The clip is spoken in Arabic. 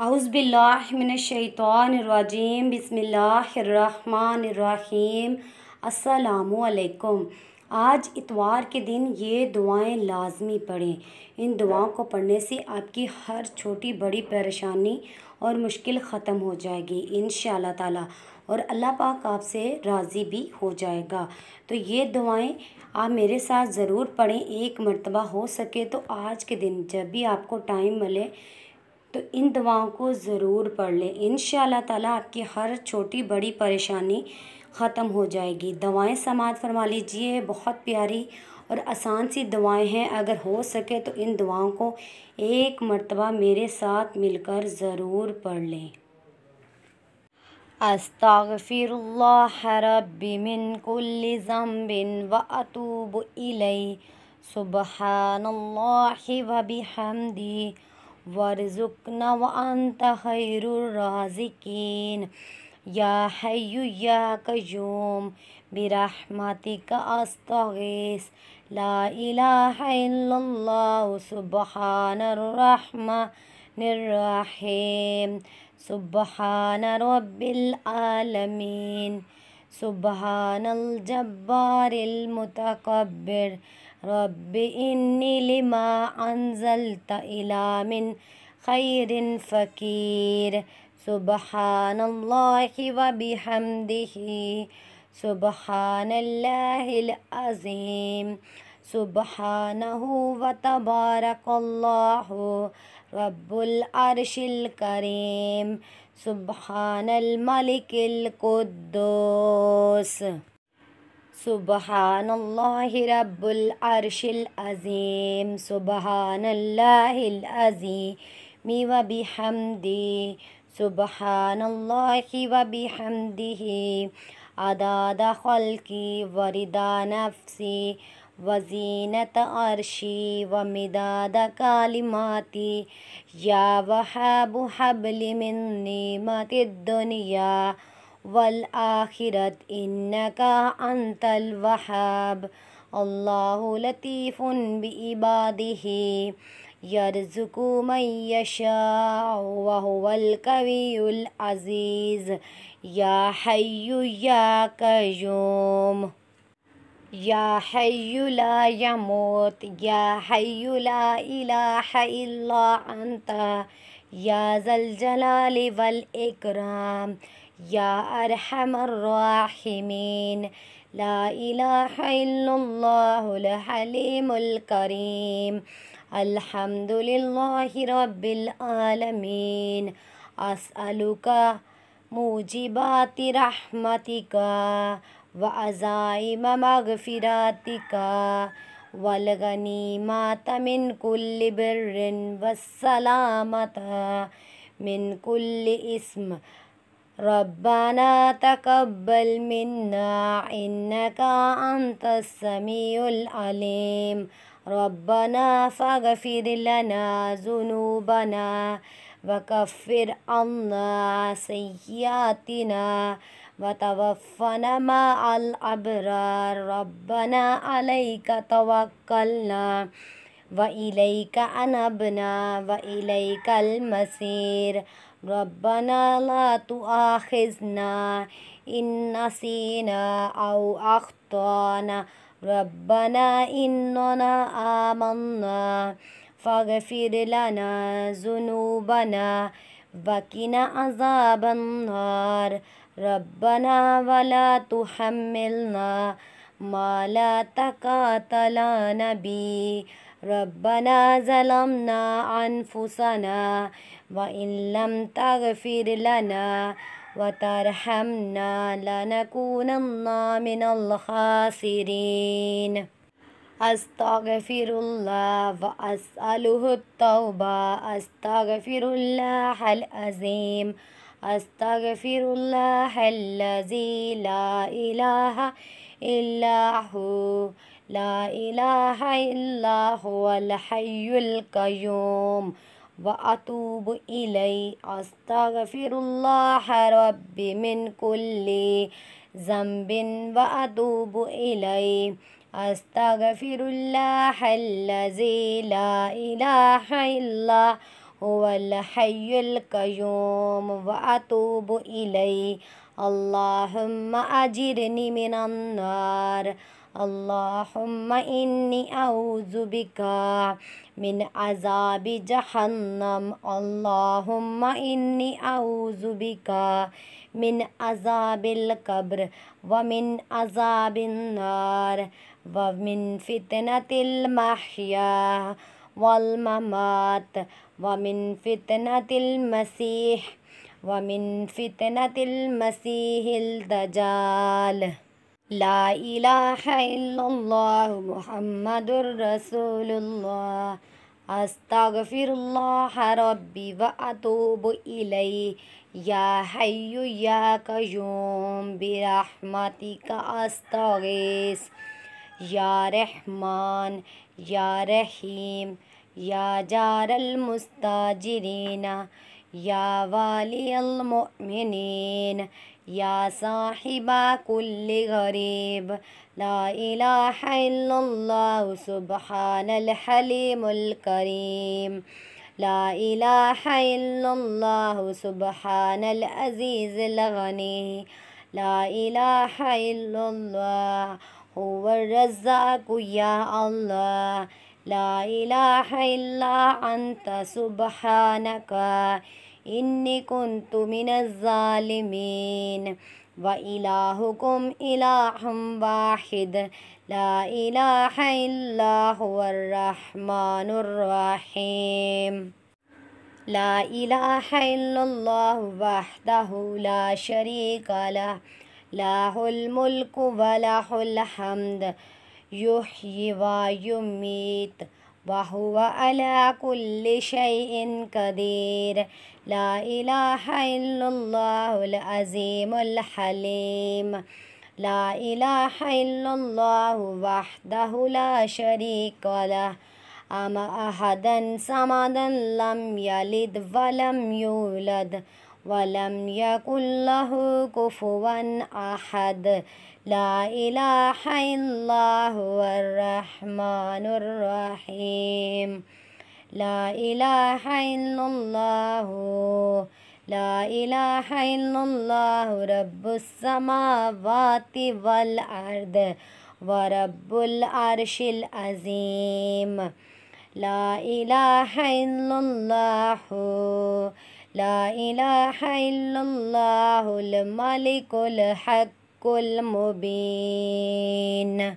अउज़बिल्लाशैतरजीम बसमीम असलकुम आज इतवार के दिन ये दुआएं लाजमी पढ़ें इन दुआओं को पढ़ने से आपकी हर छोटी बड़ी परेशानी और मुश्किल ख़त्म हो जाएगी इन ताला और अल्लाह पाक आपसे राज़ी भी हो जाएगा तो ये दुआएं आप मेरे साथ ज़रूर पढ़ें एक मरतबा हो सके तो आज के दिन जब भी आपको टाइम मिले تو ان دواؤں کو ضرور پڑھ لیں ان شاء تعالیٰ آپ کی ہر چھوٹی بڑی پریشانی ختم ہو جائے گی دوائیں سماعت فرما لیجیے بہت پیاری اور آسان سی دوائیں ہیں اگر ہو سکے تو ان دعاؤں کو ایک مرتبہ میرے ساتھ مل کر ضرور پڑھ لیں استغفر اللہ من کل ذنب و اتوب سبحان اللہ و بحمدی وارزقنا وأنت خير الرازقين يا حي يا قيوم برحمتك أستغيث لا إله إلا الله سبحان الرحمن الرحيم سبحان رب العالمين سبحان الجبار المتكبر رب إني لما أنزلت إلى من خير فقير سبحان الله وبحمده سبحان الله العظيم سبحانه وتبارك الله رب العرش الكريم سبحان الملك القدوس سبحان الله رب العرش العظيم سبحان الله العظيم وبحمده سبحان الله وبحمده عداد خلقي ورضا نفسي وزينة عرشي ومداد كلماتي يا وهاب حبل من نيمة الدنيا والآخرة إنك أنت الوهاب الله لطيف بعباده يرزق من يشاء وهو القوي العزيز يا حي يا قيوم يا حي لا يموت يا حي لا إله إلا أنت يا ذا الجلال والإكرام يا أرحم الراحمين لا إله إلا الله الحليم الكريم الحمد لله رب العالمين أسألك موجبات رحمتك وعزائم مغفراتك والغنيمات من كل بر والسلامة من كل اسم ربنا تقبل منا إنك أنت السميع العليم ربنا فاغفر لنا ذنوبنا وكفر عنا سيئاتنا وتوفنا مع الأبرار ربنا عليك توكلنا وإليك أنبنا وإليك المسير ربنا لا تؤاخذنا إن نسينا أو أخطأنا ربنا إننا آمنا فاغفر لنا ذنوبنا وقنا عذاب النار ربنا ولا تحملنا ما لا تقاتلنا به ربنا ظلمنا أنفسنا وإن لم تغفر لنا وترحمنا لنكونن من الخاسرين أستغفر الله وأسأله التوبة أستغفر الله العظيم أستغفر الله الذي لا إله إلا هو لا إله إلا هو الحي القيوم وأتوب إلي أستغفر الله ربي من كل ذنب وأتوب إليه أستغفر الله الذي لا إله إلا هو الحي القيوم وأتوب إليه اللهم أجرني من النار اللهم إني أعوذ بك من عذاب جهنم اللهم إني أعوذ بك من عذاب القبر ومن عذاب النار ومن فتنة المحيا والممات ومن فتنة المسيح ومن فتنة المسيح الدجال لا إله إلا الله محمد رسول الله أستغفر الله ربي وأتوب إليه يا حي يا قيوم برحمتك أستغيث يا رحمن يا رحيم يا جار المستاجرين يا والي المؤمنين يا صاحب كل غريب لا إله إلا الله سبحان الحليم الكريم لا إله إلا الله سبحان العزيز الغني لا إله إلا الله هو الرزاق يا الله لا إله إلا أنت سبحانك إني كنت من الظالمين وإلهكم إله واحد لا إله إلا هو الرحمن الرحيم لا إله إلا الله وحده لا شريك له له الملك وله الحمد يحيي ويميت وهو على كل شيء قدير لا إله إلا الله العظيم الحليم لا إله إلا الله وحده لا شريك له أما أحدا صمدا لم يلد ولم يولد ولم يكن له كفوا أحد لا إله إلا هو الرحمن الرحيم لا إله إلا الله لا إله إلا الله رب السماوات والأرض ورب العرش العظيم لا إله إلا الله لا إله إلا الله الملك الحق المبين